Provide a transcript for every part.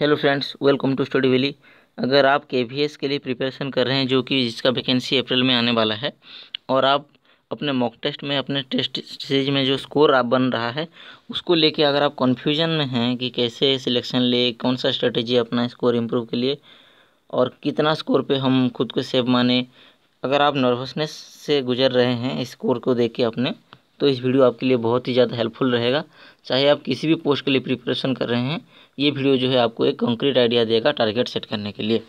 hello friends welcome to study valley अगर आप के के लिए प्रिपरेशन कर रहे हैं जो कि जिसका वैकेंसी अप्रैल में आने वाला है और आप अपने मॉक टेस्ट में अपने टेस्ट सीरीज में जो स्कोर आप बन रहा है उसको लेके अगर आप कन्फ्यूजन में हैं कि कैसे सिलेक्शन ले कौन सा स्ट्रेटेजी अपना स्कोर इम्प्रूव के लिए और कितना स्कोर पर हम खुद को सेफ माने अगर आप नर्वसनेस से गुजर रहे हैं स्कोर को देख के अपने तो इस वीडियो आपके लिए बहुत ही ज़्यादा हेल्पफुल रहेगा चाहे आप किसी भी पोस्ट के लिए प्रिपरेशन कर रहे हैं ये वीडियो जो है आपको एक कंक्रीट आइडिया देगा टारगेट सेट करने के लिए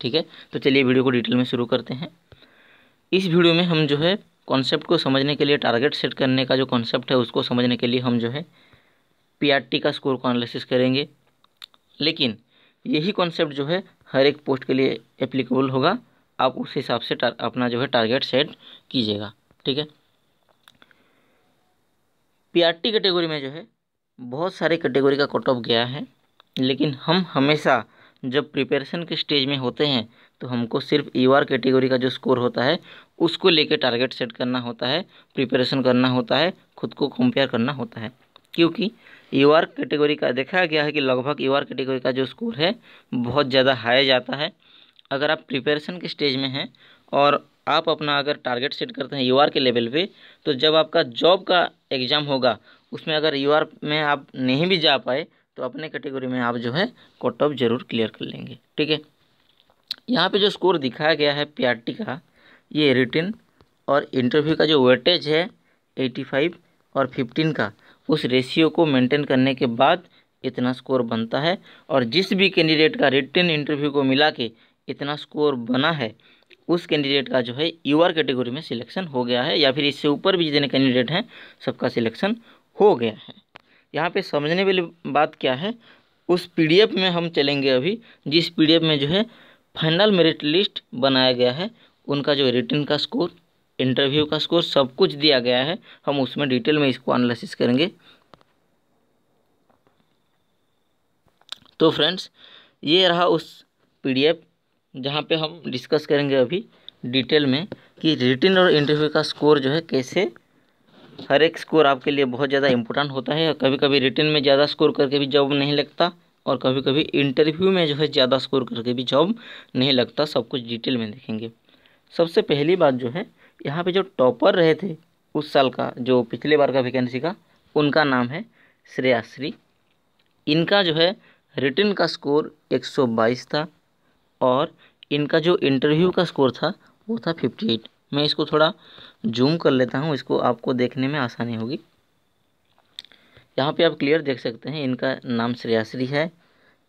ठीक है तो चलिए वीडियो को डिटेल में शुरू करते हैं इस वीडियो में हम जो है कॉन्सेप्ट को समझने के लिए टारगेट सेट करने का जो कॉन्सेप्ट है उसको समझने के लिए हम जो है पी का स्कोर को एनालिसिस करेंगे लेकिन यही कॉन्सेप्ट जो है हर एक पोस्ट के लिए एप्लीकेबल होगा आप उस हिसाब से अपना जो है टारगेट सेट कीजिएगा ठीक है पीआरटी कैटेगरी में जो है बहुत सारे कैटेगरी का कट ऑफ गया है लेकिन हम हमेशा जब प्रिपरेशन के स्टेज में होते हैं तो हमको सिर्फ यू आर कैटेगरी का जो स्कोर होता है उसको लेके टारगेट सेट करना होता है प्रिपरेशन करना होता है खुद को कंपेयर करना होता है क्योंकि यू आर कैटेगरी का देखा गया है कि लगभग यू आर कैटेगरी का जो स्कोर है बहुत ज़्यादा हाई जाता है अगर आप प्रिपरेशन के स्टेज में हैं और आप अपना अगर टारगेट सेट करते हैं यू के लेवल पे तो जब आपका जॉब का एग्ज़ाम होगा उसमें अगर यू में आप नहीं भी जा पाए तो अपने कैटेगरी में आप जो है कट ऑफ जरूर क्लियर कर लेंगे ठीक है यहाँ पे जो स्कोर दिखाया गया है पी e का ये रिटिन और इंटरव्यू का जो वेटेज है एटी और फिफ्टीन का उस रेशियो को मेंटेन करने के बाद इतना स्कोर बनता है और जिस भी कैंडिडेट का रिटर्न इंटरव्यू को मिला के इतना स्कोर बना है उस कैंडिडेट का जो है आर कैटेगरी में सिलेक्शन हो गया है या फिर इससे ऊपर भी जितने कैंडिडेट हैं सबका सिलेक्शन हो गया है यहाँ पे समझने वाली बात क्या है उस पीडीएफ में हम चलेंगे अभी जिस पीडीएफ में जो है फाइनल मेरिट लिस्ट बनाया गया है उनका जो रिटर्न का स्कोर इंटरव्यू का स्कोर सब कुछ दिया गया है हम उसमें डिटेल में इसको एनालिसिस करेंगे तो फ्रेंड्स ये रहा उस पीडीएफ जहाँ पे हम डिस्कस करेंगे अभी डिटेल में कि रिटिन और इंटरव्यू का स्कोर जो है कैसे हर एक स्कोर आपके लिए बहुत ज़्यादा इंपॉर्टेंट होता है कभी कभी रिटर्न में ज़्यादा स्कोर करके भी जॉब नहीं लगता और कभी कभी इंटरव्यू में जो है ज़्यादा स्कोर करके भी जॉब नहीं लगता सब कुछ डिटेल में देखेंगे सबसे पहली बात जो है यहाँ पे जो टॉपर रहे थे उस साल का जो पिछले बार का वैकेंसी का उनका नाम है श्रेयाश्री इनका जो है रिटर्न का स्कोर एक था और इनका जो इंटरव्यू का स्कोर था वो था फिफ्टी एट मैं इसको थोड़ा जूम कर लेता हूँ इसको आपको देखने में आसानी होगी यहाँ पे आप क्लियर देख सकते हैं इनका नाम श्रेयाश्री है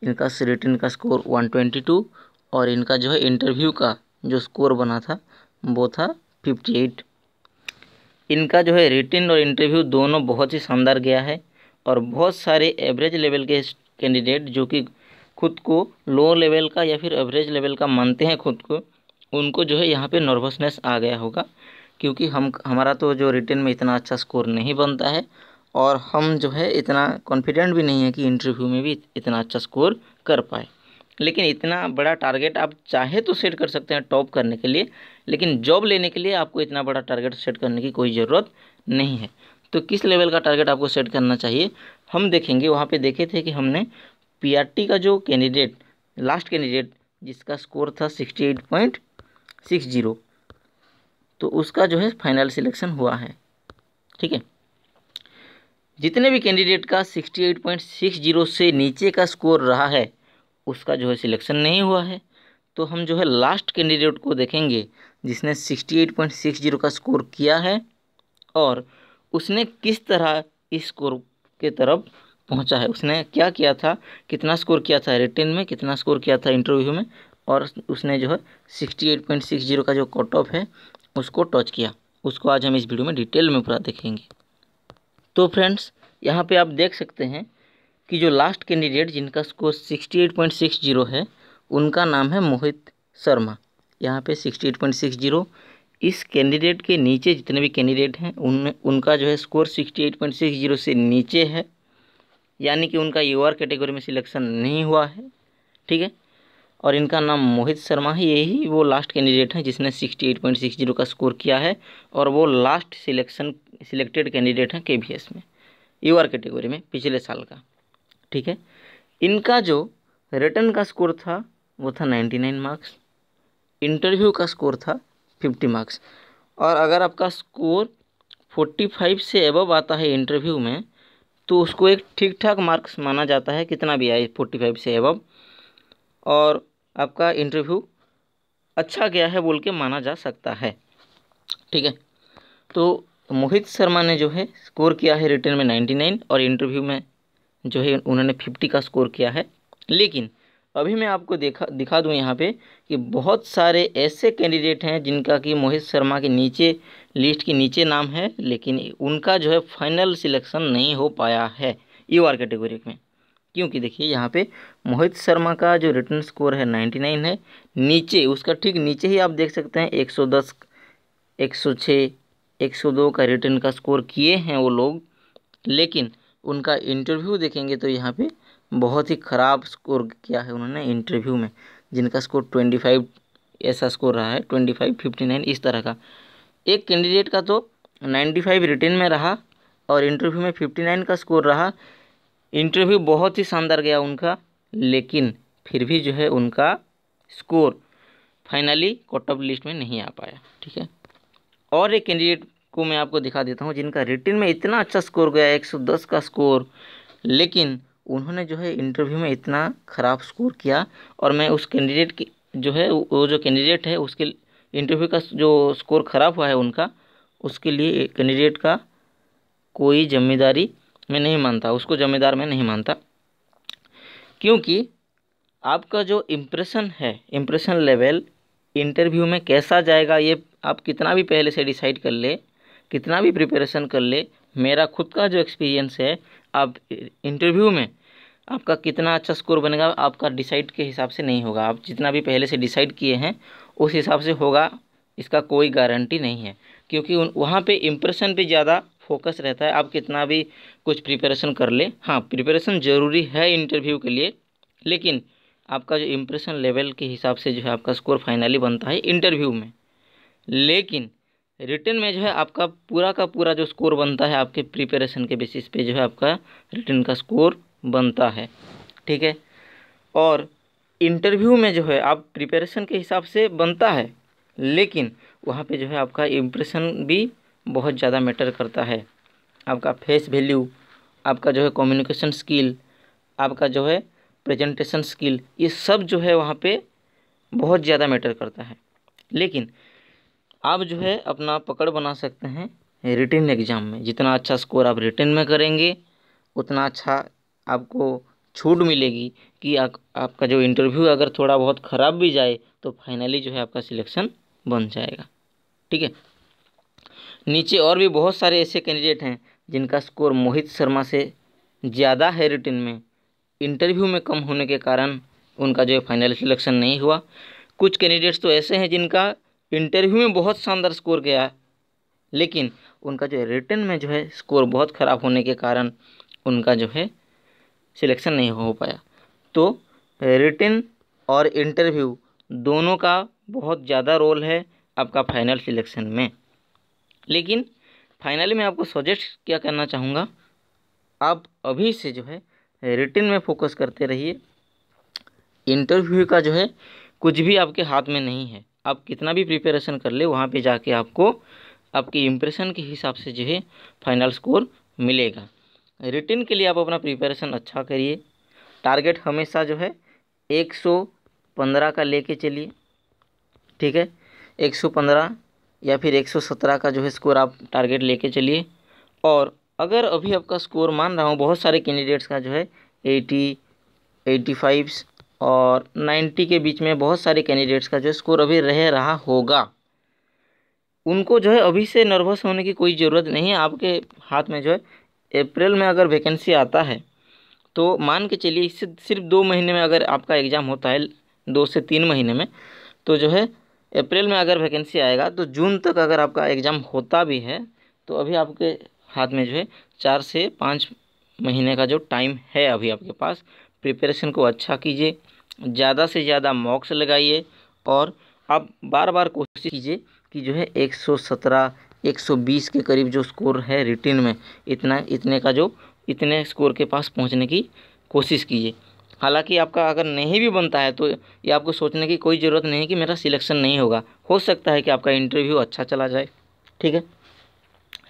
इनका रिटर्न का स्कोर वन ट्वेंटी टू और इनका जो है इंटरव्यू का जो स्कोर बना था वो था फिफ्टी एट इनका जो है रिटर्न और इंटरव्यू दोनों बहुत ही शानदार गया है और बहुत सारे एवरेज लेवल के कैंडिडेट जो कि खुद को लोअर लेवल का या फिर एवरेज लेवल का मानते हैं खुद को उनको जो है यहाँ पे नर्वसनेस आ गया होगा क्योंकि हम हमारा तो जो रिटर्न में इतना अच्छा स्कोर नहीं बनता है और हम जो है इतना कॉन्फिडेंट भी नहीं है कि इंटरव्यू में भी इतना अच्छा स्कोर कर पाए लेकिन इतना बड़ा टारगेट आप चाहे तो सेट कर सकते हैं टॉप करने के लिए लेकिन जॉब लेने के लिए आपको इतना बड़ा टारगेट सेट करने की कोई ज़रूरत नहीं है तो किस लेवल का टारगेट आपको सेट करना चाहिए हम देखेंगे वहाँ पे देखे थे कि हमने पीआरटी का जो कैंडिडेट लास्ट कैंडिडेट जिसका स्कोर था sixty eight point six zero तो उसका जो है फाइनल सिलेक्शन हुआ है ठीक है जितने भी कैंडिडेट का sixty eight point six zero से नीचे का स्कोर रहा है उसका जो है सिलेक्शन नहीं हुआ है तो हम जो है लास्ट कैंडिडेट को देखेंगे जिसने sixty eight point six zero का स्कोर किया है और उसने किस तरह इस स्कोर के तरफ पहुंचा है उसने क्या किया था कितना स्कोर किया था रिटेन में कितना स्कोर किया था इंटरव्यू में और उसने जो है sixty eight point six zero का जो कट ऑफ है उसको टच किया उसको आज हम इस वीडियो में डिटेल में पूरा देखेंगे तो फ्रेंड्स यहाँ पे आप देख सकते हैं कि जो लास्ट कैंडिडेट जिनका score sixty eight point six zero है उनका नाम है मोहित शर्मा यहाँ पे sixty eight point six zero इस कैंडिडेट के नीचे जितने भी कैंडिडेट हैं उन उनका जो है score sixty eight point six zero से नीचे है यानी कि उनका यू कैटेगरी में सिलेक्शन नहीं हुआ है ठीक है और इनका नाम मोहित शर्मा है यही वो लास्ट कैंडिडेट हैं जिसने sixty eight point six zero का स्कोर किया है और वो लास्ट सिलेक्शन सिलेक्टेड कैंडिडेट हैं के में यू कैटेगरी में पिछले साल का ठीक है इनका जो रिटर्न का स्कोर था वो था नाइन्टी नाइन मार्क्स इंटरव्यू का स्कोर था फिफ्टी मार्क्स और अगर आपका स्कोर फोर्टी फाइव से एबव आता है इंटरव्यू में तो उसको एक ठीक ठाक मार्क्स माना जाता है कितना भी आए फोर्टी फाइव से एवब और आपका इंटरव्यू अच्छा गया है बोल के माना जा सकता है ठीक है तो मोहित शर्मा ने जो है स्कोर किया है रिटर्न में नाइन्टी नाइन और इंटरव्यू में जो है उन्होंने फिफ्टी का स्कोर किया है लेकिन अभी मैं आपको देखा दिखा दूं यहाँ पे कि बहुत सारे ऐसे कैंडिडेट हैं जिनका कि मोहित शर्मा के नीचे लिस्ट के नीचे नाम है लेकिन उनका जो है फाइनल सिलेक्शन नहीं हो पाया है यू e आर कैटेगरी में क्योंकि देखिए यहाँ पे मोहित शर्मा का जो रिटर्न स्कोर है 99 है नीचे उसका ठीक नीचे ही आप देख सकते हैं 110 106 102 का रिटर्न का स्कोर किए हैं वो लोग लेकिन उनका इंटरव्यू देखेंगे तो यहाँ पे बहुत ही खराब स्कोर किया है उन्होंने इंटरव्यू में जिनका स्कोर ट्वेंटी फाइव ऐसा स्कोर रहा है ट्वेंटी फाइव फिफ्टी नाइन इस तरह का एक कैंडिडेट का तो नाइन्टी फाइव रिटेन में रहा और इंटरव्यू में फिफ्टी नाइन का स्कोर रहा इंटरव्यू बहुत ही शानदार गया उनका लेकिन फिर भी जो है उनका score finally cut off list में नहीं आ पाया ठीक है और एक कैंडिडेट को मैं आपको दिखा देता हूँ जिनका रिटर्न में इतना अच्छा स्कोर गया दस का स्कोर लेकिन उन्होंने जो है इंटरव्यू में इतना खराब स्कोर किया और मैं उस कैंडिडेट की जो है वो जो कैंडिडेट है उसके इंटरव्यू का जो स्कोर ख़राब हुआ है उनका उसके लिए कैंडिडेट का कोई जिम्मेदारी मैं नहीं मानता उसको ज़िम्मेदार मैं नहीं मानता क्योंकि आपका जो इम्प्रेशन है इम्प्रेशन लेवल इंटरव्यू में कैसा जाएगा ये आप कितना भी पहले से डिसाइड कर ले कितना भी प्रिपरेशन कर ले मेरा खुद का जो एक्सपीरियंस है आप इंटरव्यू में आपका कितना अच्छा स्कोर बनेगा आपका डिसाइड के हिसाब से नहीं होगा आप जितना भी पहले से डिसाइड किए हैं उस हिसाब से होगा इसका कोई गारंटी नहीं है क्योंकि उन वहाँ पे इम्प्रेशन पे ज़्यादा फोकस रहता है आप कितना भी कुछ प्रिपरेशन कर ले हाँ प्रिपरेशन ज़रूरी है इंटरव्यू के लिए लेकिन आपका जो इम्प्रेशन लेवल के हिसाब से जो है आपका स्कोर फाइनली बनता है इंटरव्यू में लेकिन रिटर्न में जो है आपका पूरा का पूरा जो स्कोर बनता है आपके प्रिपरेशन के बेसिस पे जो है आपका रिटर्न का स्कोर बनता है ठीक है और इंटरव्यू में जो है आप प्रिपरेशन के हिसाब से बनता है लेकिन वहाँ पे जो है आपका इम्प्रेशन भी बहुत ज़्यादा मैटर करता है आपका फेस वैल्यू आपका जो है कम्युनिकेशन स्किल आपका जो है प्रेजेंटेशन स्किल ये सब जो है वहाँ पर बहुत ज़्यादा मैटर करता है लेकिन आप जो है अपना पकड़ बना सकते हैं रिटेन एग्ज़ाम में जितना अच्छा स्कोर आप रिटेन में करेंगे उतना अच्छा आपको छूट मिलेगी कि आ, आपका जो इंटरव्यू अगर थोड़ा बहुत ख़राब भी जाए तो फाइनली जो है आपका सिलेक्शन बन जाएगा ठीक है नीचे और भी बहुत सारे ऐसे कैंडिडेट हैं जिनका स्कोर मोहित शर्मा से ज़्यादा है रिटेन में इंटरव्यू में कम होने के कारण उनका जो है फाइनल सिलेक्शन नहीं हुआ कुछ कैंडिडेट्स तो ऐसे हैं जिनका इंटरव्यू में बहुत शानदार स्कोर गया है लेकिन उनका जो है रिटर्न में जो है स्कोर बहुत ख़राब होने के कारण उनका जो है सिलेक्शन नहीं हो पाया तो रिटर्न और इंटरव्यू दोनों का बहुत ज़्यादा रोल है आपका फाइनल सिलेक्शन में लेकिन फाइनली मैं आपको सजेस्ट क्या करना चाहूँगा आप अभी से जो है रिटर्न में फोकस करते रहिए इंटरव्यू का जो है कुछ भी आपके हाथ में नहीं है आप कितना भी प्रिपरेशन कर ले वहाँ पे जाके आपको आपकी इम्प्रेशन के हिसाब से जो है फाइनल स्कोर मिलेगा रिटर्न के लिए आप अपना प्रिपरेशन अच्छा करिए टारगेट हमेशा जो है एक सौ पंद्रह का लेके चलिए ठीक है एक सौ पंद्रह या फिर एक सौ सत्रह का जो है स्कोर आप टारगेट लेके चलिए और अगर अभी आपका स्कोर मान रहा हूँ बहुत सारे कैंडिडेट्स का जो है एटी एटी फाइव्स और 90 के बीच में बहुत सारे कैंडिडेट्स का जो स्कोर अभी रह रहा होगा उनको जो है अभी से नर्वस होने की कोई ज़रूरत नहीं है आपके हाथ में जो है अप्रैल में अगर वैकेंसी आता है तो मान के चलिए इससे सिर्फ दो महीने में अगर आपका एग्ज़ाम होता है दो से तीन महीने में तो जो है अप्रैल में अगर वैकेंसी आएगा तो जून तक अगर आपका एग्ज़ाम होता भी है तो अभी आपके हाथ में जो है चार से पाँच महीने का जो टाइम है अभी आपके पास प्रिपरेशन को अच्छा कीजिए ज़्यादा से ज़्यादा मॉक्स लगाइए और आप बार बार कोशिश कीजिए कि जो है 117 120 के करीब जो स्कोर है रिटिन में इतना इतने का जो इतने स्कोर के पास पहुंचने की कोशिश कीजिए हालांकि आपका अगर नहीं भी बनता है तो ये आपको सोचने की कोई ज़रूरत नहीं कि मेरा सिलेक्शन नहीं होगा हो सकता है कि आपका इंटरव्यू अच्छा चला जाए ठीक है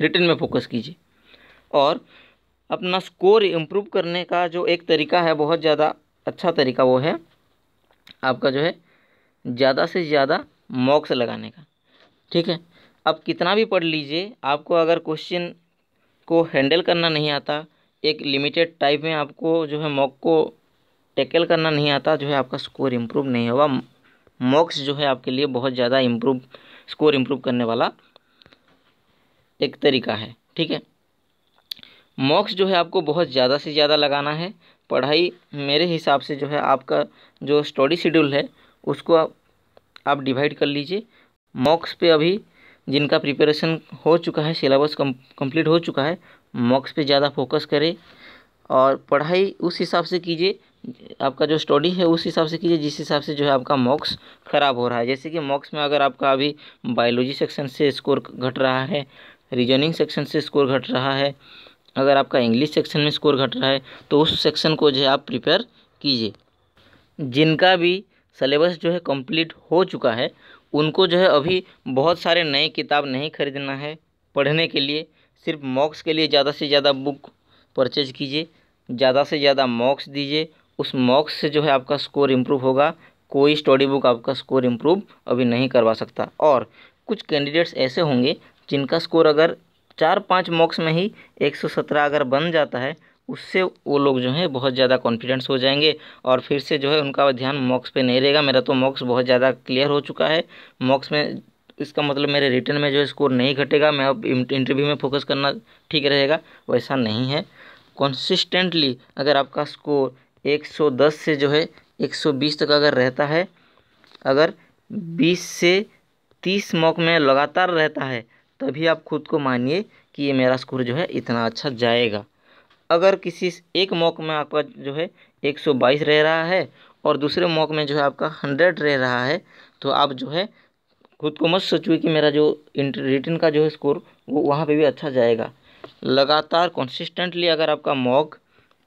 रिटर्न में फोकस कीजिए और अपना स्कोर इम्प्रूव करने का जो एक तरीका है बहुत ज़्यादा अच्छा तरीका वो है आपका जो है ज़्यादा से ज़्यादा मॉक्स लगाने का ठीक है आप कितना भी पढ़ लीजिए आपको अगर क्वेश्चन को हैंडल करना नहीं आता एक लिमिटेड टाइप में आपको जो है मॉक को टैकल करना नहीं आता जो है आपका स्कोर इम्प्रूव नहीं होगा मॉक्स जो है आपके लिए बहुत ज़्यादा इम्प्रूव स्कोर इम्प्रूव करने वाला एक तरीका है ठीक है मॉक्स जो है आपको बहुत ज़्यादा से ज़्यादा लगाना है पढ़ाई मेरे हिसाब से जो है आपका जो स्टडी शेड्यूल है उसको आप, आप डिवाइड कर लीजिए मॉक्स पे अभी जिनका प्रिपरेशन हो चुका है सिलेबस कंप्लीट हो चुका है मॉक्स पे ज़्यादा फोकस करें और पढ़ाई उस हिसाब से कीजिए आपका जो स्टडी है उस हिसाब से कीजिए जिस हिसाब से जो है आपका मॉक्स ख़राब हो रहा है जैसे कि मॉक्स में अगर आपका अभी बायोलॉजी सेक्शन से स्कोर घट रहा है रीजनिंग सेक्शन से स्कोर घट रहा है अगर आपका इंग्लिश सेक्शन में स्कोर घट रहा है तो उस सेक्शन को जो है आप प्रिपेयर कीजिए जिनका भी सलेबस जो है कंप्लीट हो चुका है उनको जो है अभी बहुत सारे नए किताब नहीं खरीदना है पढ़ने के लिए सिर्फ मॉक्स के लिए ज़्यादा से ज़्यादा बुक परचेज कीजिए ज़्यादा से ज़्यादा मॉक्स दीजिए उस मॉक्स से जो है आपका स्कोर इम्प्रूव होगा कोई स्टडी बुक आपका स्कोर इम्प्रूव अभी नहीं करवा सकता और कुछ कैंडिडेट्स ऐसे होंगे जिनका स्कोर अगर चार पाँच मॉक्स में ही एक सौ सत्रह अगर बन जाता है उससे वो लोग जो है बहुत ज़्यादा कॉन्फिडेंस हो जाएंगे और फिर से जो है उनका ध्यान मॉक्स पे नहीं रहेगा मेरा तो मॉक्स बहुत ज़्यादा क्लियर हो चुका है मॉक्स में इसका मतलब मेरे रिटर्न में जो है स्कोर नहीं घटेगा मैं अब इंटरव्यू में फोकस करना ठीक रहेगा वैसा नहीं है कॉन्सिस्टेंटली अगर आपका स्कोर 110 से जो है 120 तक अगर रहता है अगर 20 से 30 मॉक में लगातार रहता है तभी आप खुद को मानिए कि ये मेरा स्कोर जो है इतना अच्छा जाएगा अगर किसी एक मॉक में आपका जो है 122 रह रहा है और दूसरे मॉक में जो है आपका 100 रह रहा है तो आप जो है खुद को मत सोचिए कि मेरा जो रिटर्न का जो है स्कोर वो वहाँ पे भी अच्छा जाएगा लगातार कंसिस्टेंटली अगर आपका मॉक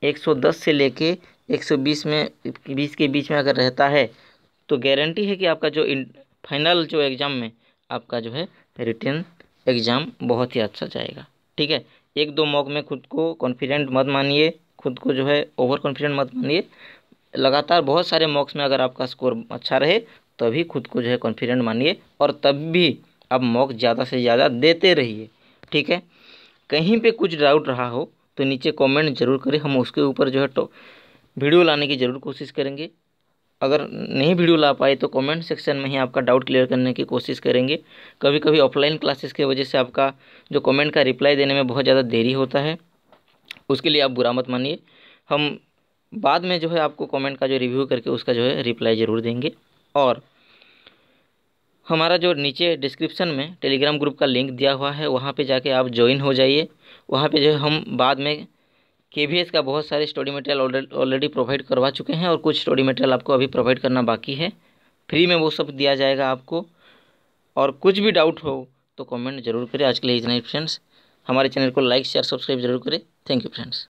110 से लेके 120 में 20 के बीच में अगर रहता है तो गारंटी है कि आपका जो फाइनल जो एग्ज़ाम में आपका जो है रिटर्न एग्ज़ाम बहुत ही अच्छा जाएगा ठीक है एक दो मॉक में खुद को कॉन्फिडेंट मत मानिए खुद को जो है ओवर कॉन्फिडेंट मत मानिए लगातार बहुत सारे मॉक्स में अगर आपका स्कोर अच्छा रहे तभी खुद को जो है कॉन्फिडेंट मानिए और तब भी आप मॉक ज़्यादा से ज़्यादा देते रहिए ठीक है कहीं पे कुछ डाउट रहा हो तो नीचे कमेंट जरूर करें हम उसके ऊपर जो है तो वीडियो लाने की ज़रूर कोशिश करेंगे अगर नहीं वीडियो ला पाए तो कमेंट सेक्शन में ही आपका डाउट क्लियर करने की कोशिश करेंगे कभी कभी ऑफलाइन क्लासेस की वजह से आपका जो कमेंट का रिप्लाई देने में बहुत ज़्यादा देरी होता है उसके लिए आप बुरा मत मानिए हम बाद में जो है आपको कमेंट का जो रिव्यू करके उसका जो है रिप्लाई ज़रूर देंगे और हमारा जो नीचे डिस्क्रिप्शन में टेलीग्राम ग्रुप का लिंक दिया हुआ है वहाँ पर जाके आप ज्वाइन हो जाइए वहाँ पर जो है हम बाद में के का बहुत सारे स्टडी मटेरियल ऑलरेडी प्रोवाइड करवा चुके हैं और कुछ स्टडी मटेरियल आपको अभी प्रोवाइड करना बाकी है फ्री में वो सब दिया जाएगा आपको और कुछ भी डाउट हो तो कमेंट जरूर करें आज के लिए इतना ही फ्रेंड्स हमारे चैनल को लाइक शेयर सब्सक्राइब जरूर करें थैंक यू फ्रेंड्स